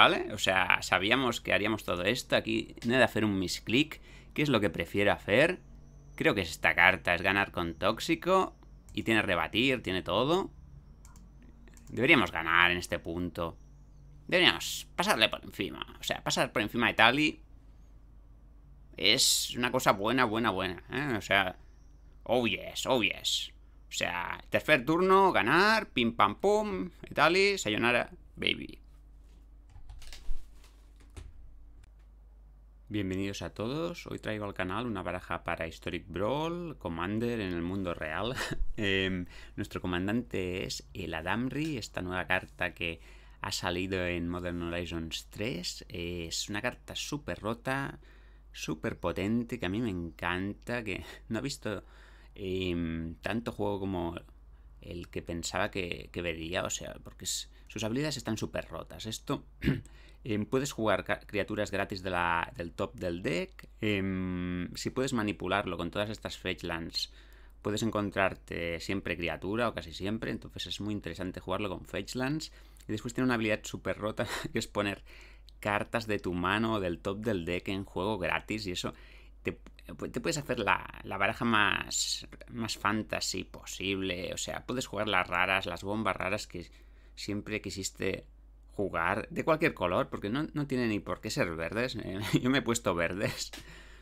¿vale? O sea, sabíamos que haríamos todo esto. Aquí no he de hacer un misclick. ¿Qué es lo que prefiero hacer? Creo que es esta carta, es ganar con tóxico. Y tiene rebatir, tiene todo. Deberíamos ganar en este punto. Deberíamos pasarle por encima. O sea, pasar por encima de Tali es una cosa buena, buena, buena. ¿eh? O sea, oh yes, oh yes. O sea, tercer turno, ganar, pim pam pum, Tali. tal, sayonara, baby. Bienvenidos a todos, hoy traigo al canal una baraja para Historic Brawl, Commander en el mundo real. Em, nuestro comandante es el Adamri, esta nueva carta que ha salido en Modern Horizons 3. es una carta súper rota, súper potente, que a mí me encanta, que no he visto em, tanto juego como el que pensaba que vería, o sea, porque es sus habilidades están súper rotas. Esto em, puedes jugar criaturas gratis de del top del deck. Em, si puedes manipularlo con todas estas fetchlands, puedes encontrarte siempre criatura o casi siempre. Entonces es muy interesante jugarlo con fetchlands. Y después tiene una habilidad súper rota que es poner cartas de tu mano o del top del deck en juego gratis y eso te, puedes hacer la, la, baraja más, más fantasy posible, o sea, puedes jugar las raras, las bombas raras que siempre quisiste jugar de cualquier color, porque no, tiene ni por qué ser verdes. ¿eh? Yo me he puesto verdes,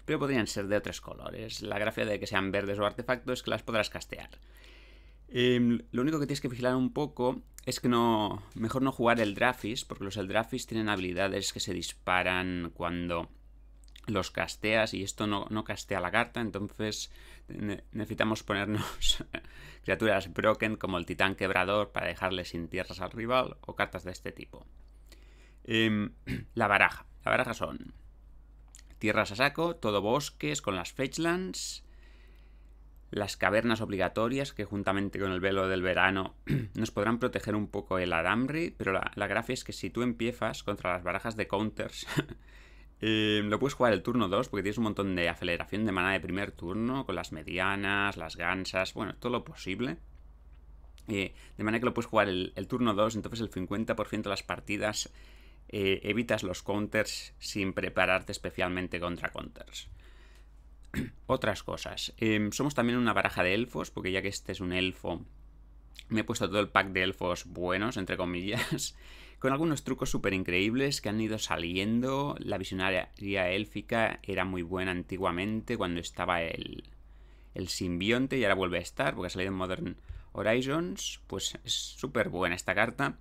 pero podrían ser de otros colores. La gracia de que sean verdes o artefactos es que las podrás castear. Em, lo único que tienes que vigilar un poco es que no. Mejor no jugar el Drafis, porque los Eldrafis tienen habilidades que se disparan cuando los casteas y esto no, no castea la carta, entonces necesitamos ponernos criaturas broken como el titán quebrador para dejarle sin tierras al rival o cartas de este tipo. Em, la baraja. La baraja son tierras a saco, todo bosques con las fetchlands, las cavernas obligatorias que juntamente con el velo del verano nos podrán proteger un poco el Adamri, pero la, la gracia es que si tú empiezas contra las barajas de counters Em, lo puedes jugar el turno 2 porque tienes un montón de aceleración de mana de primer turno con las medianas, las gansas, bueno, todo lo posible. Eh, de manera que lo puedes jugar el, turno 2, entonces el 50% de las partidas eh, evitas los counters sin prepararte especialmente contra counters. Otras cosas. Em, somos también una baraja de elfos, porque ya que este es un elfo, me he puesto todo el pack de elfos buenos, entre comillas. con algunos trucos súper increíbles que han ido saliendo. La visionaria élfica era muy buena antiguamente cuando estaba el, el simbionte y ahora vuelve a estar porque ha salido en Modern Horizons. Pues es súper buena esta carta.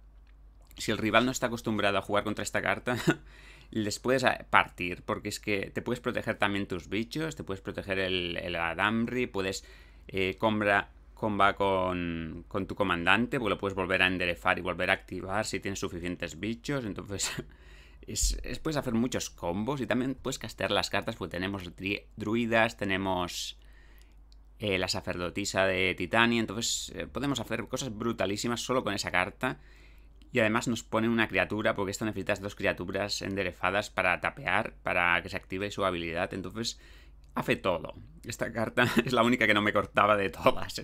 Si el rival no está acostumbrado a jugar contra esta carta, les puedes partir, porque es que te puedes proteger también tus bichos, te puedes proteger el, Adamri, puedes eh, compra comba con, con tu comandante, porque lo puedes volver a enderefar y volver a activar si tienes suficientes bichos. Entonces, es, puedes hacer muchos combos y también puedes castear las cartas, porque tenemos druidas, tenemos eh, la sacerdotisa de Titania, entonces eh, podemos hacer cosas brutalísimas solo con esa carta. Y además nos pone una criatura, porque esto necesitas dos criaturas enderefadas para tapear, para que se active su habilidad. Entonces hace todo. Esta carta es la única que no me cortaba de todas.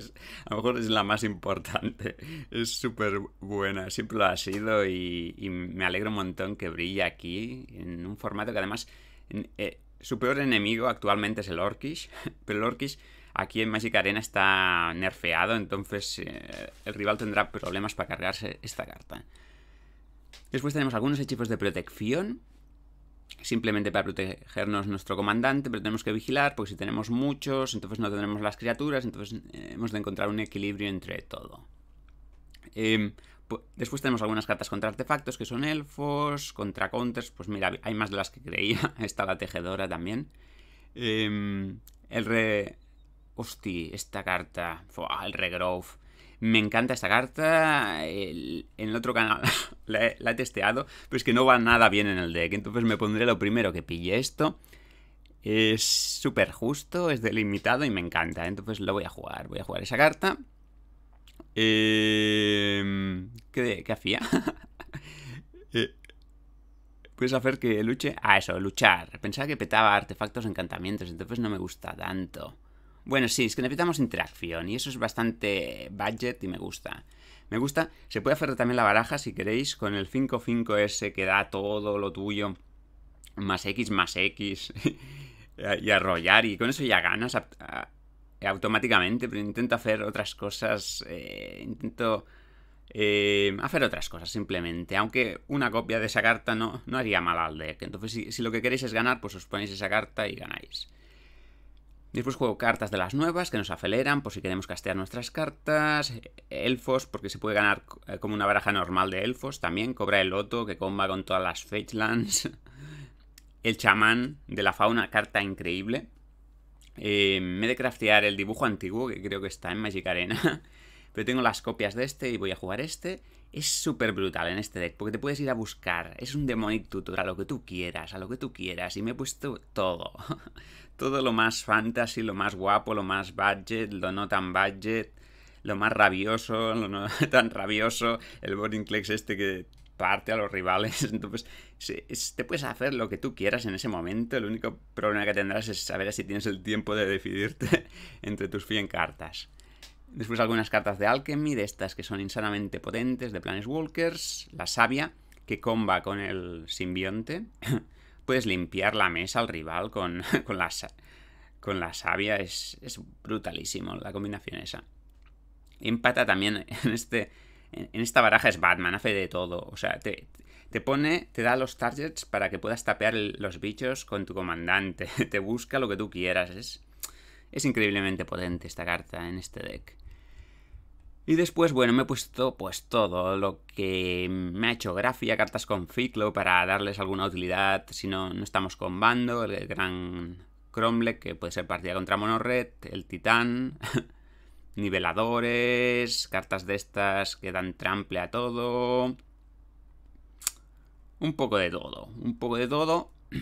a lo mejor es la más importante. Es súper buena, siempre lo ha sido y, me alegro un montón que brille aquí en un formato que además eh, su peor enemigo actualmente es el Orkish, pero el Orkish aquí en Magic Arena está nerfeado, entonces eh, el rival tendrá problemas para cargarse esta carta. Después tenemos algunos hechizos de protección simplemente para protegernos nuestro comandante, pero tenemos que vigilar, porque si tenemos muchos, entonces no tendremos las criaturas, entonces eh, hemos de encontrar un equilibrio entre todo. Em, después tenemos algunas cartas contra artefactos, que son elfos, contra counters, pues mira, hay más de las que creía, está la tejedora también. Em, el re... Hosti, esta carta, el regrowth me encanta esta carta. en el otro canal la, he, testeado, pero es que no va nada bien en el deck. Entonces me pondré lo primero que pille esto. Es súper justo, es delimitado y me encanta. Entonces lo voy a jugar. Voy a jugar esa carta. Em, ¿qué, hacía? Eh, puedes hacer que luche. Ah, eso, luchar. Pensaba que petaba artefactos, encantamientos, entonces no me gusta tanto. Bueno, sí, es que necesitamos interacción y eso es bastante budget y me gusta. Me gusta, se puede hacer también la baraja si queréis con el 5-5S que da todo lo tuyo, más X, más X, y arrollar, y con eso ya ganas automáticamente, pero intento hacer otras cosas, eh, intento eh, hacer otras cosas simplemente, aunque una copia de esa carta no, no haría mal al deck, entonces si lo que queréis es ganar, pues os ponéis esa carta y ganáis. Después juego cartas de las nuevas que nos aceleran por si queremos castear nuestras cartas. Elfos, porque se puede ganar eh, como una baraja normal de elfos también. Cobra el loto que comba con todas las Fetchlands. El chamán de la fauna, carta increíble. Eh, me he de craftear el dibujo antiguo que creo que está en Magic Arena. Pero tengo las copias de este y voy a jugar este es súper brutal en este deck, porque te puedes ir a buscar, es un demonic tutor, a lo que tú quieras, a lo que tú quieras, y me he puesto todo. todo lo más fantasy, lo más guapo, lo más budget, lo no tan budget, lo más rabioso, lo no tan rabioso, el clex este que parte a los rivales, entonces te puedes hacer lo que tú quieras en ese momento, el único problema que tendrás es saber si tienes el tiempo de decidirte entre tus 100 cartas. Después algunas cartas de Alchemy, de estas que son insanamente potentes, de Planeswalkers, la Sabia, que comba con el simbionte. Puedes limpiar la mesa al rival con, la, con la Sabia, es, brutalísimo la combinación esa. Empata también en, este, en esta baraja es Batman, hace de todo. O sea, te, te pone, te da los targets para que puedas tapear los bichos con tu comandante. Te busca lo que tú quieras. Es, es increíblemente potente esta carta en este deck. Y después, bueno, me he puesto pues todo lo que me ha hecho Grafia, cartas con Ficlo para darles alguna utilidad si no, no estamos con Bando, el gran Cromlech, que puede ser partida contra Monorred, el Titán, niveladores, cartas de estas que dan trample a todo. Un poco de todo, un poco de todo.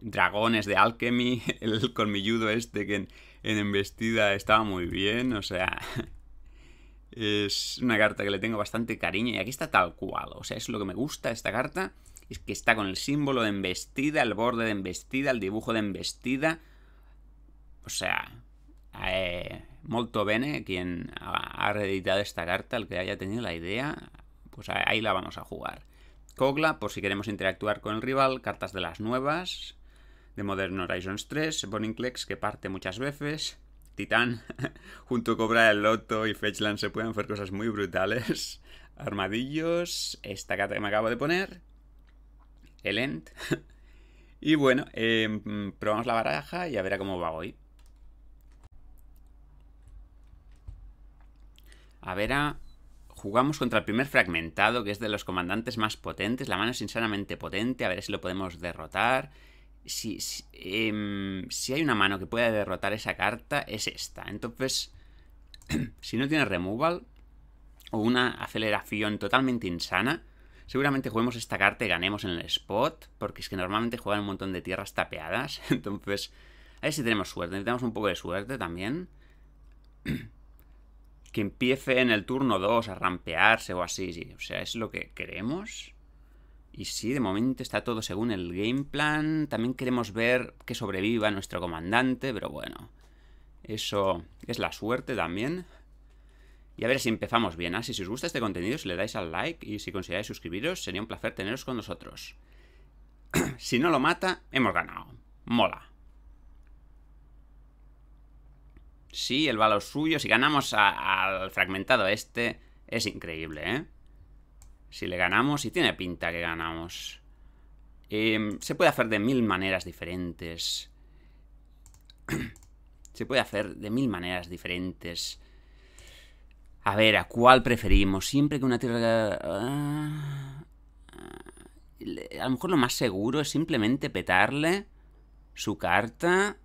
Dragones de Alchemy, el colmilludo este que en embestida estaba muy bien, o sea... Es una carta que le tengo bastante cariño y aquí está tal cual. O sea, es lo que me gusta de esta carta. Es que está con el símbolo de embestida, el borde de embestida, el dibujo de embestida. O sea, eh, molto bene quien ha reeditado esta carta, el que haya tenido la idea, pues ahí la vamos a jugar. Cogla, por si queremos interactuar con el rival, cartas de las nuevas, de Modern Horizons 3, Boninclex que parte muchas veces, Titán, junto a Cobra del Loto y Fetchland se pueden hacer cosas muy brutales. Armadillos, esta carta que me acabo de poner, el End. Y bueno, em, probamos la baraja y a ver a cómo va hoy. A ver a jugamos contra el primer fragmentado, que es de los comandantes más potentes. La mano es insanamente potente, a ver si lo podemos derrotar. Em, si, hay una mano que pueda derrotar esa carta, es esta. Entonces, si no tiene removal o una aceleración totalmente insana, seguramente juguemos esta carta y ganemos en el spot, porque es que normalmente juegan un montón de tierras tapeadas. Entonces, a ver si tenemos suerte. Necesitamos un poco de suerte también. Que empiece en el turno 2 a rampearse o así. O sea, es lo que queremos. Y sí, de momento está todo según el game plan. También queremos ver que sobreviva nuestro comandante, pero bueno. Eso es la suerte también. Y a ver si empezamos bien. Así, ah, si os gusta este contenido, si le dais al like y si consideráis suscribiros, sería un placer teneros con nosotros. si no lo mata, hemos ganado. Mola. Sí, el valor suyo. Si ganamos al fragmentado este, es increíble, ¿eh? Si le ganamos, y tiene pinta que ganamos. Em, se puede hacer de mil maneras diferentes. se puede hacer de mil maneras diferentes. A ver, ¿a cuál preferimos? Siempre que una tierra... Ah, a lo mejor lo más seguro es simplemente petarle su carta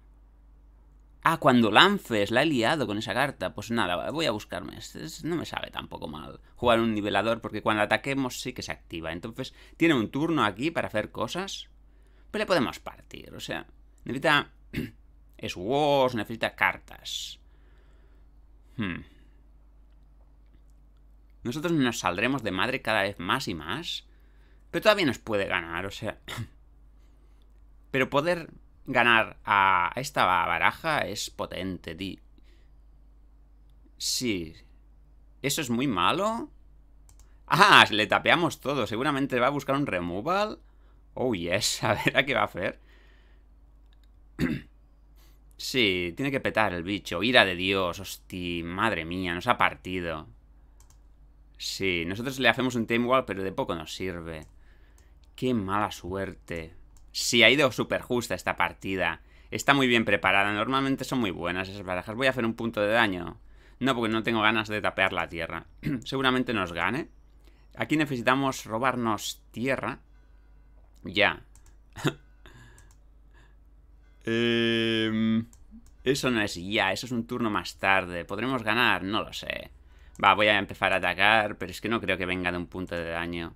Ah, cuando lances, la he liado con esa carta. Pues nada, voy a buscarme. no me sabe tampoco mal jugar un nivelador, porque cuando ataquemos sí que se activa. Entonces, tiene un turno aquí para hacer cosas. Pero pues le podemos partir, o sea... Necesita... Es necesita cartas. Hmm. Nosotros nos saldremos de madre cada vez más y más. Pero todavía nos puede ganar, o sea... Pero poder ganar a esta baraja es potente, tío. Sí. ¿Eso es muy malo? Ah, le tapeamos todo. Seguramente va a buscar un removal. Oh, yes. A ver a qué va a hacer. sí, tiene que petar el bicho. Ira de Dios. Hostia, madre mía. Nos ha partido. Sí, nosotros le hacemos un team wall, pero de poco nos sirve. Qué mala suerte. Si ha ido súper justa esta partida. Está muy bien preparada, normalmente son muy buenas esas barajas. Voy a hacer un punto de daño. No, porque no tengo ganas de tapear la tierra. Seguramente nos gane. Aquí necesitamos robarnos tierra. Ya. Em, eso no es ya, eso es un turno más tarde. ¿Podremos ganar? No lo sé. Va, voy a empezar a atacar, pero es que no creo que venga de un punto de daño.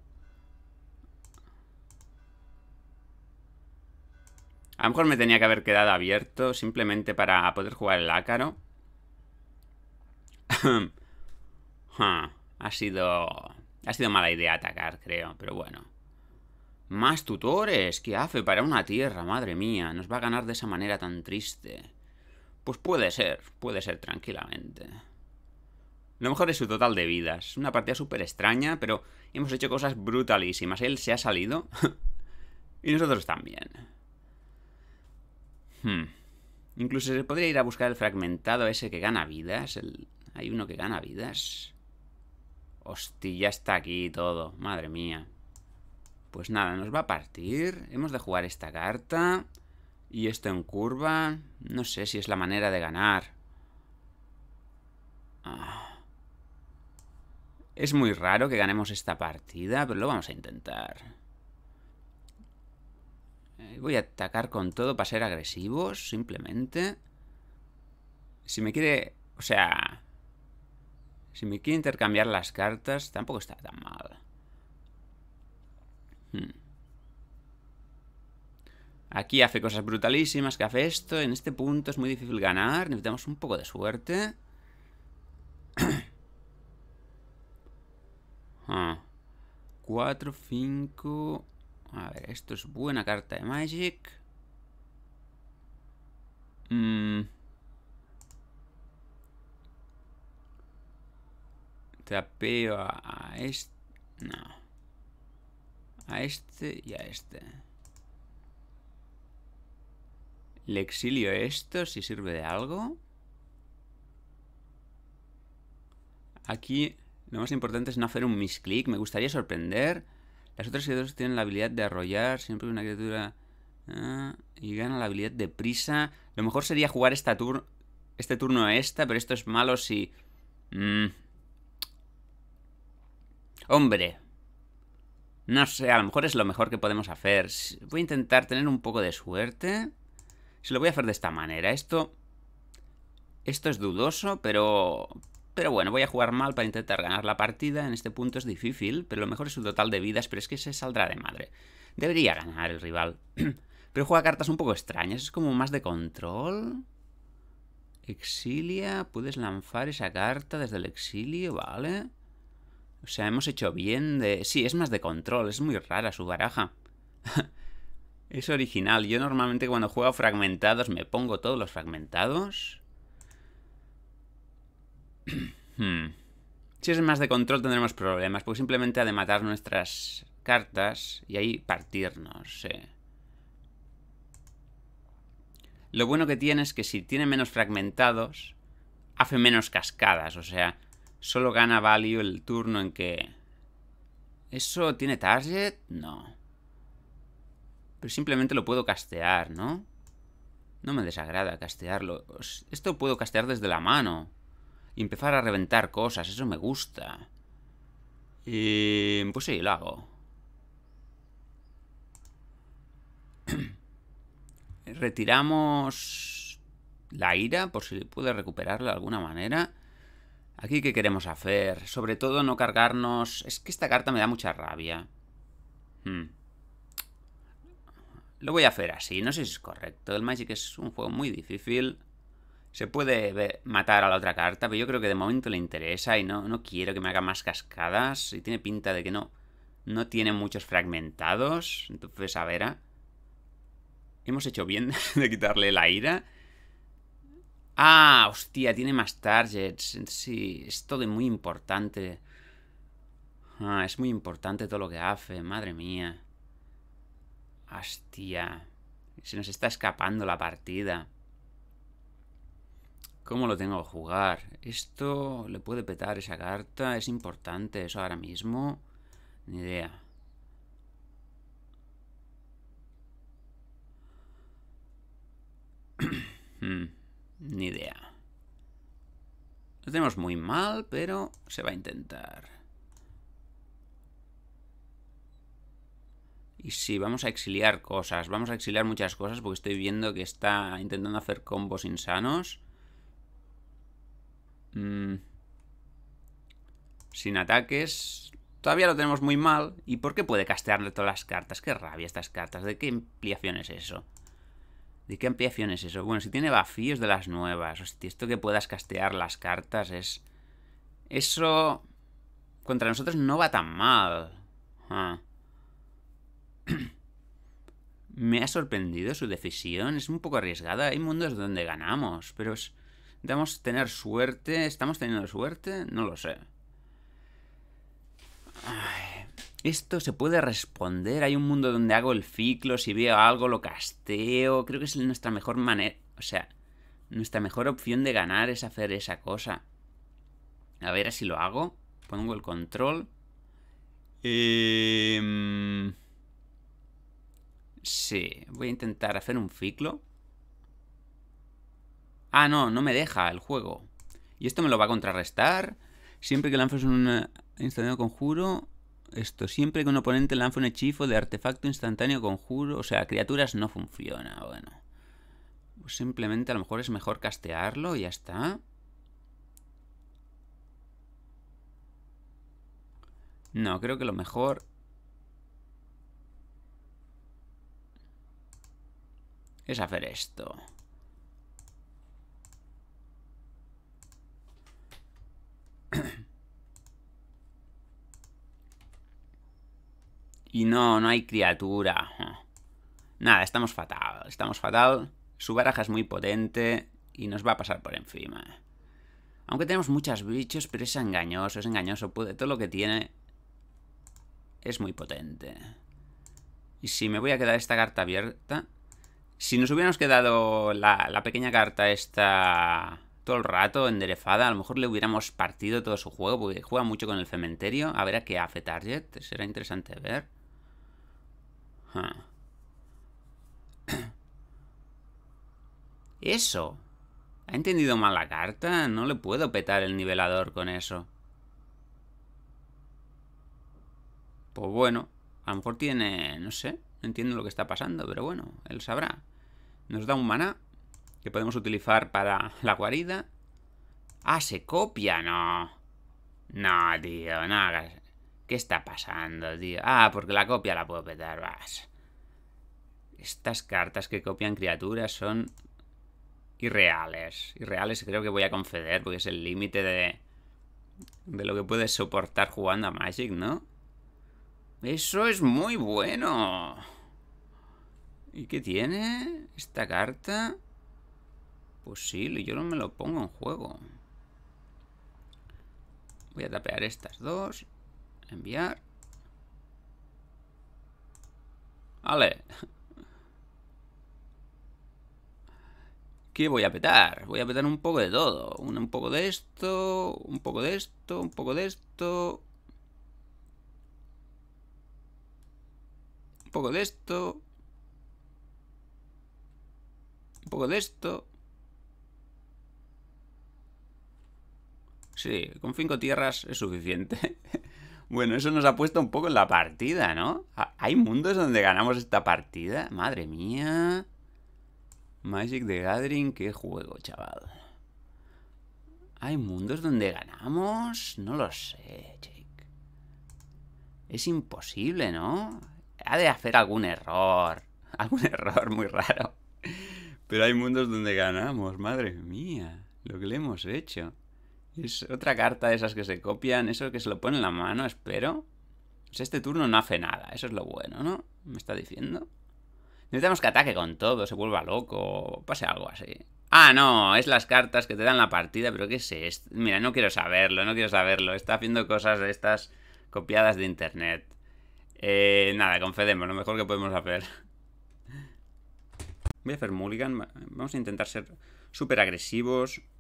A lo mejor me tenía que haber quedado abierto simplemente para poder jugar el ácaro. Ah, ha sido... Ha sido mala idea atacar, creo, pero bueno. Más tutores. ¿Qué hace para una tierra? Madre mía, nos va a ganar de esa manera tan triste. Pues puede ser, puede ser tranquilamente. Lo mejor es su total de vidas. Una partida súper extraña, pero hemos hecho cosas brutalísimas. Él se ha salido. y nosotros también. Hmm. Incluso se podría ir a buscar el fragmentado ese que gana vidas. Hay uno que gana vidas. Hostia, ya está aquí todo. Madre mía. Pues nada, nos va a partir. Hemos de jugar esta carta. Y esto en curva. No sé si es la manera de ganar. Ah. Es muy raro que ganemos esta partida, pero lo vamos a intentar. Eh, voy a atacar con todo para ser agresivos, simplemente. Si me quiere... O sea... Si me quiere intercambiar las cartas, tampoco está tan mal. Hmm. Aquí hace cosas brutalísimas, que hace esto. En este punto es muy difícil ganar. Necesitamos un poco de suerte. 4, 5... Ah. A ver, esto es buena carta de Magic. Mm. Trapeo a, a este. No. A este y a este. Le exilio esto si sirve de algo. Aquí lo más importante es no hacer un misclick. Me gustaría sorprender. Las otras criaturas tienen la habilidad de arrollar. Siempre una criatura... Ah, y gana la habilidad de prisa. Lo mejor sería jugar esta este turno a esta, pero esto es malo si... Mm. Hombre. No sé, a lo mejor es lo mejor que podemos hacer. Voy a intentar tener un poco de suerte. Se lo voy a hacer de esta manera. Esto... Esto es dudoso, pero... Pero bueno, voy a jugar mal para intentar ganar la partida, en este punto es difícil, pero lo mejor es su total de vidas, pero es que se saldrá de madre. Debería ganar el rival. pero juega cartas un poco extrañas, es como más de control. Exilia, puedes lanzar esa carta desde el exilio, vale. O sea, hemos hecho bien de... Sí, es más de control, es muy rara su baraja. es original, yo normalmente cuando juego fragmentados me pongo todos los fragmentados Hmm. Si es más de control tendremos problemas, porque simplemente ha de matar nuestras cartas y ahí partirnos. Lo bueno que tiene es que si tiene menos fragmentados, hace menos cascadas, o sea, solo gana value el turno en que... ¿Eso tiene target? No. Pero simplemente lo puedo castear, ¿no? No me desagrada castearlo. Esto puedo castear desde la mano y empezar a reventar cosas. Eso me gusta. Y... Pues sí, lo hago. Retiramos la ira, por si puede recuperarla de alguna manera. Aquí, ¿qué queremos hacer? Sobre todo no cargarnos... Es que esta carta me da mucha rabia. Hmm. Lo voy a hacer así, no sé si es correcto. El Magic es un juego muy difícil. Se puede matar a la otra carta, pero yo creo que de momento le interesa y no, no quiero que me haga más cascadas. Y tiene pinta de que no. No tiene muchos fragmentados. Entonces, a ver. ¿ah? Hemos hecho bien de quitarle la ira. Ah, hostia, tiene más targets. Sí, es todo muy importante. Ah, es muy importante todo lo que hace, madre mía. Hostia. Se nos está escapando la partida. ¿Cómo lo tengo que jugar? ¿Esto le puede petar esa carta? ¿Es importante eso ahora mismo? Ni idea. Hmm, ni idea. Lo tenemos muy mal, pero se va a intentar. Y sí, vamos a exiliar cosas. Vamos a exiliar muchas cosas porque estoy viendo que está intentando hacer combos insanos. Mm. Sin ataques. Todavía lo tenemos muy mal. ¿Y por qué puede castearle todas las cartas? Qué rabia estas cartas. ¿De qué ampliación es eso? ¿De qué ampliación es eso? Bueno, si tiene vacíos de las nuevas. Hostia, esto que puedas castear las cartas es... Eso... Contra nosotros no va tan mal. Ah. Me ha sorprendido su decisión. Es un poco arriesgada. Hay mundos donde ganamos, pero es... Debemos tener suerte. ¿Estamos teniendo suerte? No lo sé. esto se puede responder. Hay un mundo donde hago el ciclo. Si veo algo, lo casteo. Creo que es nuestra mejor manera. O sea, nuestra mejor opción de ganar es hacer esa cosa. A ver si lo hago. Pongo el control. Em, sí, voy a intentar hacer un ciclo. Ah, no, no me deja el juego. Y esto me lo va a contrarrestar. Siempre que lanzas un eh, instantáneo conjuro... Esto, siempre que un oponente lanza un hechizo de artefacto instantáneo conjuro... O sea, criaturas no funciona, bueno. Pues simplemente a lo mejor es mejor castearlo y ya está. No, creo que lo mejor... Es hacer esto. Y no, no hay criatura. Nada, estamos fatal. Estamos fatal. Su baraja es muy potente y nos va a pasar por encima. Aunque tenemos muchas bichos, pero es engañoso, es engañoso. todo lo que tiene es muy potente. Y si me voy a quedar esta carta abierta... Si nos hubiéramos quedado la, la pequeña carta esta todo el rato enderezada, a lo mejor le hubiéramos partido todo su juego, porque juega mucho con el cementerio. A ver a qué hace Target, será interesante ver. Eso. ¿Ha entendido mal la carta? No le puedo petar el nivelador con eso. Pues bueno, a lo mejor tiene... no sé, no entiendo lo que está pasando, pero bueno, él sabrá. Nos da un maná que podemos utilizar para la guarida. ¡Ah, se copia! No. No, tío, nada. ¿Qué está pasando, tío? Ah, porque la copia la puedo petar. Vas. Estas cartas que copian criaturas son irreales. Irreales creo que voy a conceder porque es el límite de, de lo que puedes soportar jugando a Magic, ¿no? Eso es muy bueno. ¿Y qué tiene esta carta? Pues sí, yo no me lo pongo en juego. Voy a tapear estas dos. Enviar. Vale. ¿Qué voy a petar? Voy a petar un poco de todo. Un, poco de esto, un poco de esto, un poco de esto. Un poco de esto. Un poco de esto. Sí, con cinco tierras es suficiente. Bueno, eso nos ha puesto un poco en la partida, ¿no? ¿Hay mundos donde ganamos esta partida? Madre mía. Magic the Gathering, qué juego, chaval. ¿Hay mundos donde ganamos? No lo sé, Jake. Es imposible, ¿no? Ha de hacer algún error. Algún error muy raro. Pero hay mundos donde ganamos, madre mía. Lo que le hemos hecho. Es otra carta de esas que se copian. Eso que se lo pone en la mano, espero. Pues este turno no hace nada. Eso es lo bueno, ¿no? Me está diciendo. Necesitamos que ataque con todo, se vuelva loco, pase algo así. Ah, no, es las cartas que te dan la partida, pero ¿qué es esto? Mira, no quiero saberlo, no quiero saberlo. Está haciendo cosas de estas copiadas de internet. Eh, nada, confedemos, lo mejor que podemos hacer. Voy a hacer mulligan, vamos a intentar ser súper agresivos.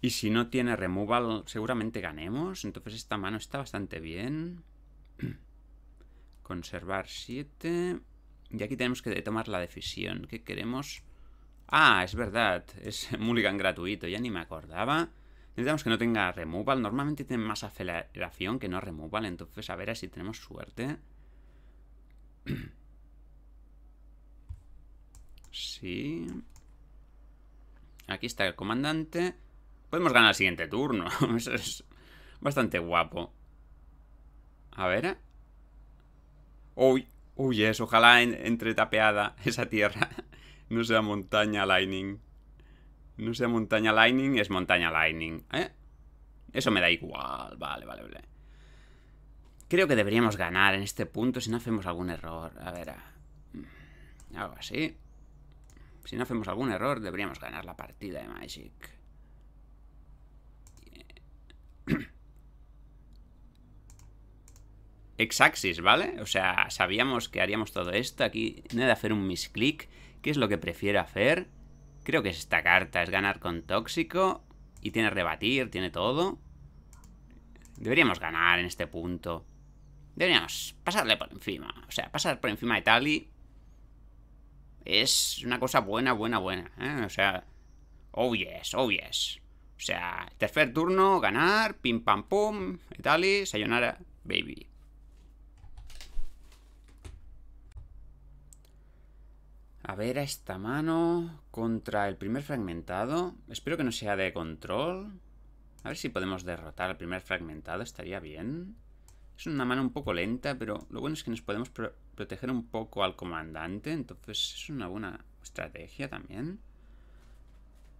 Y si no tiene removal, seguramente ganemos. Entonces esta mano está bastante bien. Conservar 7. Y aquí tenemos que tomar la decisión. ¿Qué queremos? Ah, es verdad. Es mulligan gratuito. Ya ni me acordaba. Necesitamos que no tenga removal. Normalmente tiene más aceleración que no removal. Entonces a ver si tenemos suerte. Sí. Aquí está el comandante. Podemos ganar el siguiente turno. Eso es bastante guapo. A ver. ¿eh? Uy, uy, es. Ojalá entretapeada entre tapeada esa tierra. No sea montaña lightning. No sea montaña lightning, es montaña lightning. ¿eh? Eso me da igual. Vale, vale, vale. Creo que deberíamos ganar en este punto si no hacemos algún error. A ver. Ah, mm, algo así. Si no hacemos algún error, deberíamos ganar la partida de Magic. axis ¿vale? O sea, sabíamos que haríamos todo esto. Aquí no he de hacer un misclick. ¿Qué es lo que prefiero hacer? Creo que es esta carta. Es ganar con tóxico. Y tiene rebatir, tiene todo. Deberíamos ganar en este punto. Deberíamos pasarle por encima. O sea, pasar por encima de Tali es una cosa buena, buena, buena. ¿eh? O sea, oh yes, oh yes. O sea, tercer turno, ganar, pim pam pum, y tal, y sayonara, baby. A ver, a esta mano contra el primer fragmentado. Espero que no sea de control. A ver si podemos derrotar al primer fragmentado, estaría bien. Es una mano un poco lenta, pero lo bueno es que nos podemos proteger un poco al comandante, entonces es una buena estrategia también.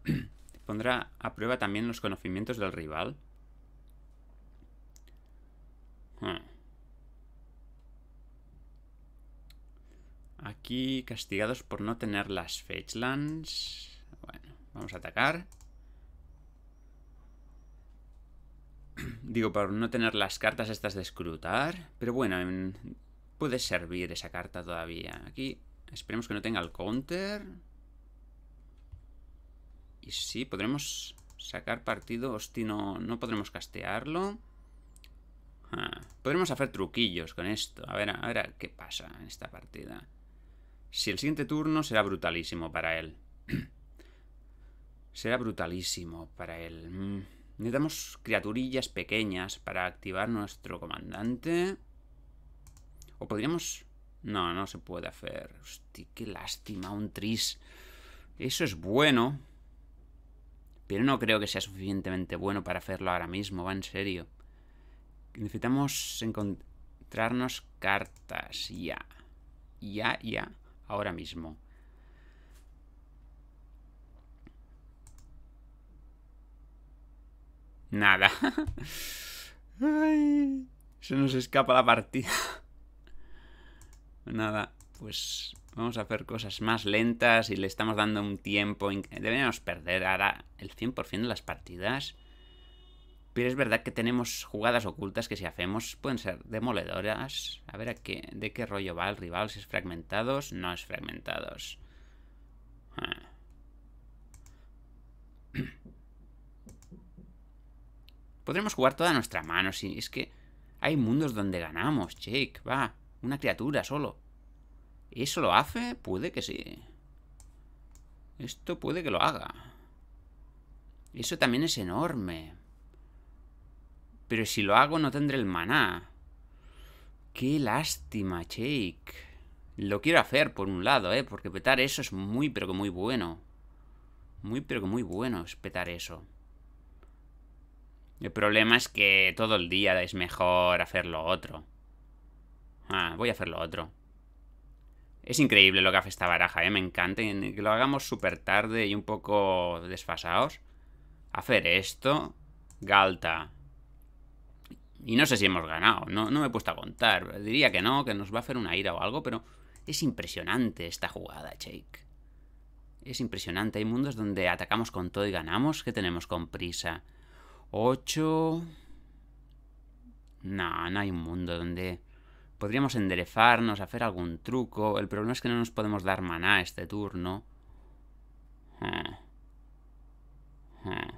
Pondrá a prueba también los conocimientos del rival. Hmm. Aquí castigados por no tener las Fetchlands. Bueno, vamos a atacar. Digo, por no tener las cartas estas de escrutar. Pero bueno, puede servir esa carta todavía. Aquí esperemos que no tenga el counter. Y sí, podremos sacar partido. Hostia, no, podremos castearlo. Ah, podremos hacer truquillos con esto. A ver, a ver qué pasa en esta partida. Si el siguiente turno será brutalísimo para él. será brutalísimo para él. Mm. Necesitamos criaturillas pequeñas para activar nuestro comandante. O podríamos... No, no se puede hacer. Hostia, qué lástima, un tris. Eso es bueno. Pero no creo que sea suficientemente bueno para hacerlo ahora mismo, va en serio. Necesitamos encontrarnos cartas, ya. Ya, ya ahora mismo. Nada. se nos escapa la partida. Nada, pues vamos a hacer cosas más lentas y le estamos dando un tiempo. Deberíamos perder ahora el 100% de las partidas. Pero es verdad que tenemos jugadas ocultas que si hacemos pueden ser demoledoras. A ver a qué, de qué rollo va el rival, si es fragmentados, no es fragmentados. Ah. Podremos jugar toda nuestra mano, si es que hay mundos donde ganamos, Jake, va, una criatura solo. ¿Eso lo hace? Puede que sí. Esto puede que lo haga. Eso también es enorme. Pero si lo hago no tendré el maná. Qué lástima, Jake! Lo quiero hacer por un lado, ¿eh? Porque petar eso es muy pero que muy bueno. Muy pero que muy bueno es petar eso. El problema es que todo el día es mejor hacer lo otro. Ah, voy a hacer lo otro. Es increíble lo que hace esta baraja, ¿eh? Me encanta que lo hagamos súper tarde y un poco desfasados. Hacer esto. Galta. Y no sé si hemos ganado, no, no me he puesto a contar. Diría que no, que nos va a hacer una ira o algo, pero es impresionante esta jugada, Jake. Es impresionante. Hay mundos donde atacamos con todo y ganamos. que tenemos con prisa? 8... No, no hay un mundo donde podríamos enderezarnos, hacer algún truco. El problema es que no nos podemos dar maná este turno. Ah. Ah.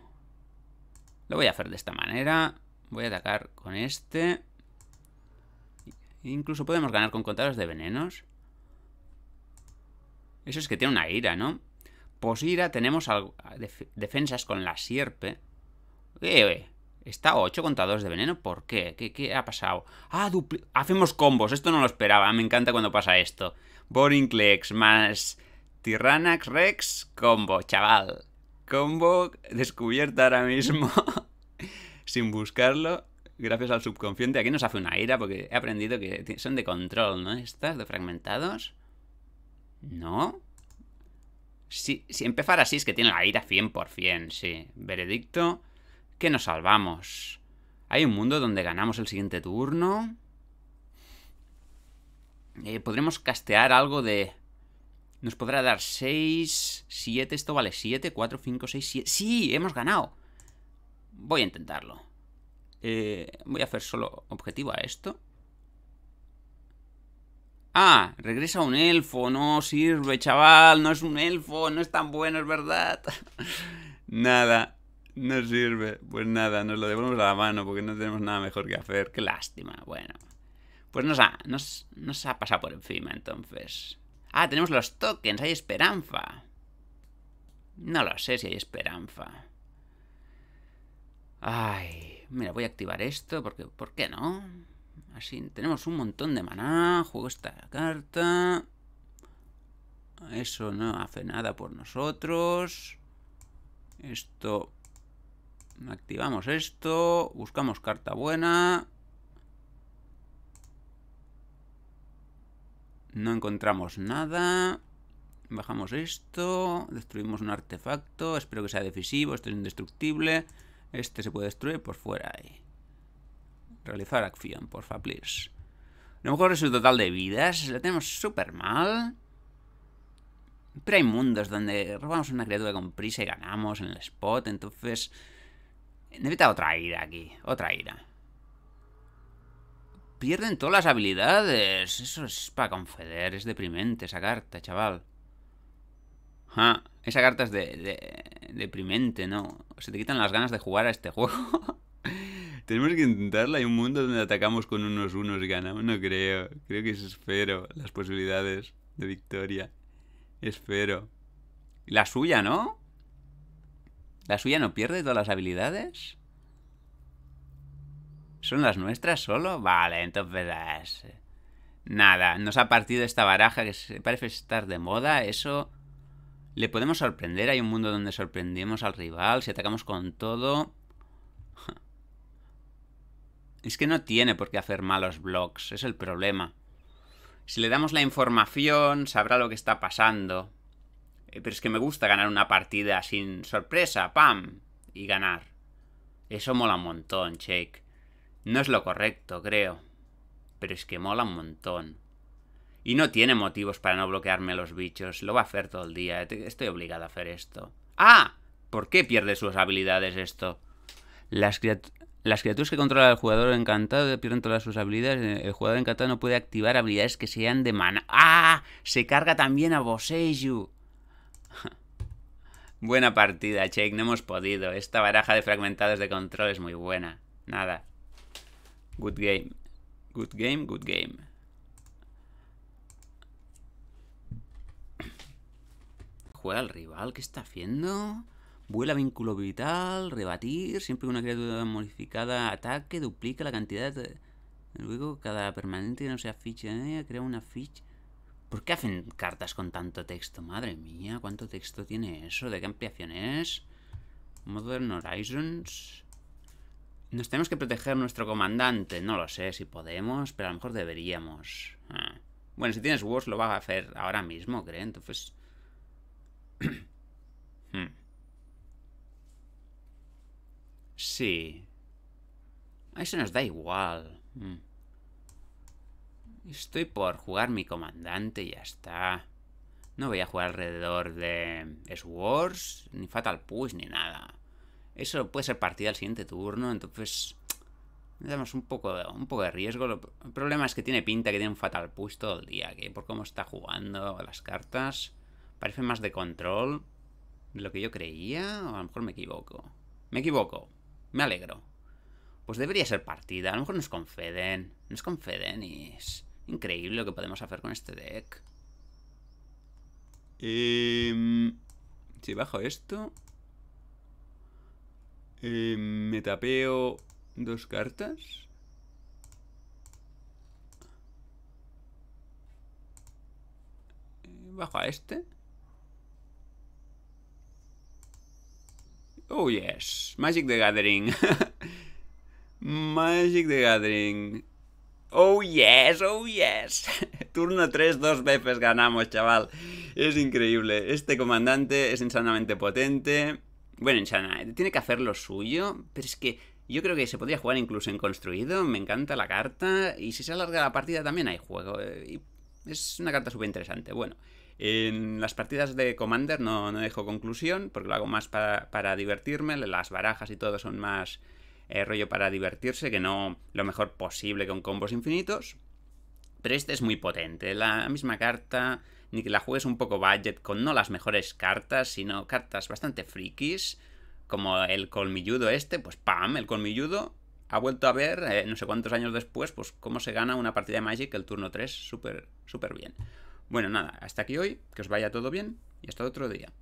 Lo voy a hacer de esta manera. Voy a atacar con este. Incluso podemos ganar con contadores de venenos. Eso es que tiene una ira, ¿no? Posira, pues tenemos defensas con la sierpe. Eh, eh, está 8 contadores de veneno. ¿Por qué? ¿Qué, ha pasado? Ah, hacemos combos. Esto no lo esperaba. Me encanta cuando pasa esto. Clex más Tiranax Rex. Combo, chaval. Combo descubierta ahora mismo. sin buscarlo, gracias al subconsciente. Aquí nos hace una ira porque he aprendido que son de control, ¿no? Estas de fragmentados. ¿No? Si, si empezar así es que tiene la ira 100%, sí. Veredicto, que nos salvamos. Hay un mundo donde ganamos el siguiente turno. Eh, podremos castear algo de... Nos podrá dar 6, 7, esto vale 7, 4, 5, 6, 7... ¡Sí! ¡Hemos ganado! Voy a intentarlo. Eh, voy a hacer solo objetivo a esto. Ah, regresa un elfo. No sirve, chaval. No es un elfo. No es tan bueno, es verdad. nada. No sirve. Pues nada, nos lo devolvemos a la mano porque no tenemos nada mejor que hacer. Qué lástima. Bueno. Pues nos ha, nos ha pasado por encima, entonces. Ah, tenemos los tokens. Hay esperanza. No lo sé si hay esperanza. Ay, mira, voy a activar esto porque, ¿por qué no? Así tenemos un montón de maná, juego esta carta. Eso no hace nada por nosotros. Esto... Activamos esto, buscamos carta buena. No encontramos nada. Bajamos esto, destruimos un artefacto, espero que sea decisivo, esto es indestructible. Este se puede destruir por fuera. Y realizar acción, porfa, please. lo mejor es su total de vidas. La tenemos súper mal. Pero hay mundos donde robamos una criatura con prisa y ganamos en el spot. Entonces... Necesita otra ira aquí. Otra ira. Pierden todas las habilidades. Eso es para confeder. Es deprimente esa carta, chaval esa carta es deprimente, ¿no? Se te quitan las ganas de jugar a este juego. Tenemos que intentarla. Hay un mundo donde atacamos con unos unos y ganamos. No creo. Creo que es esfero. Las posibilidades de victoria. Esfero. La suya, ¿no? ¿La suya no pierde todas las habilidades? ¿Son las nuestras solo? Vale, entonces... Eh, nada, nos ha partido esta baraja que parece estar de moda. Eso le podemos sorprender, hay un mundo donde sorprendemos al rival, si atacamos con todo... Es que no tiene por qué hacer malos blogs, es el problema. Si le damos la información, sabrá lo que está pasando. Eh, pero es que me gusta ganar una partida sin sorpresa, ¡pam! Y ganar. Eso mola un montón, Shake. No es lo correcto, creo. Pero es que mola un montón. Y no tiene motivos para no bloquearme los bichos. Lo va a hacer todo el día. Estoy obligado a hacer esto. ¡Ah! ¿Por qué pierde sus habilidades esto? Las, criaturas que controla el jugador encantado pierden todas sus habilidades. Eh, el jugador encantado no puede activar habilidades que sean de mana. ¡Ah! Se carga también a Boseiju. buena partida, Cheik. No hemos podido. Esta baraja de fragmentados de control es muy buena. Nada. Good game. Good game, good game. Juega al rival, ¿qué está haciendo? Vuela vínculo vital, rebatir, siempre una criatura modificada ataque, duplica la cantidad de... Luego, cada permanente que no sea ficha, eh, crea una ficha. ¿Por qué hacen cartas con tanto texto? Madre mía, ¿cuánto texto tiene eso? ¿De qué ampliación es? Modern Horizons. Nos tenemos que proteger nuestro comandante. No lo sé si podemos, pero a lo mejor deberíamos. Ah. Bueno, si tienes Wars lo vas a hacer ahora mismo, creo. Entonces, Sí. Eso nos da igual. Mm. Estoy por jugar mi comandante y ya está. No voy a jugar alrededor de Swords, ni Fatal Push, ni nada. Eso puede ser partida al siguiente turno, entonces... Damos un poco, de, un poco de riesgo. El problema es que tiene pinta que tiene un Fatal Push todo el día, que por cómo está jugando las cartas... Parece más de control de lo que yo creía, o a lo mejor me equivoco. Me equivoco, me alegro. Pues debería ser partida, a lo mejor nos confeden, nos confeden y es increíble lo que podemos hacer con este deck. Em, si bajo esto... Em, me tapeo dos cartas. Eh, bajo a este. Oh yes, Magic the Gathering. Magic the Gathering. Oh yes, oh yes. Turno 3, dos veces ganamos, chaval. Es increíble. Este comandante es insanamente potente. Bueno, insana, tiene que hacer lo suyo, pero es que yo creo que se podría jugar incluso en construido. Me encanta la carta. Y si se alarga la partida también hay juego. Eh, es una carta súper interesante. Bueno. En las partidas de Commander no, no dejo conclusión, porque lo hago más para, divertirme, las barajas y todo son más eh, rollo para divertirse, que no lo mejor posible con combos infinitos. Pero este es muy potente, la misma carta, ni que la juegues un poco budget, con no las mejores cartas, sino cartas bastante frikis, como el colmilludo este, pues pam, el colmilludo ha vuelto a ver, eh, no sé cuántos años después, pues cómo se gana una partida de Magic el turno 3, súper, súper bien. Bueno, nada, hasta aquí hoy, que os vaya todo bien y hasta otro día.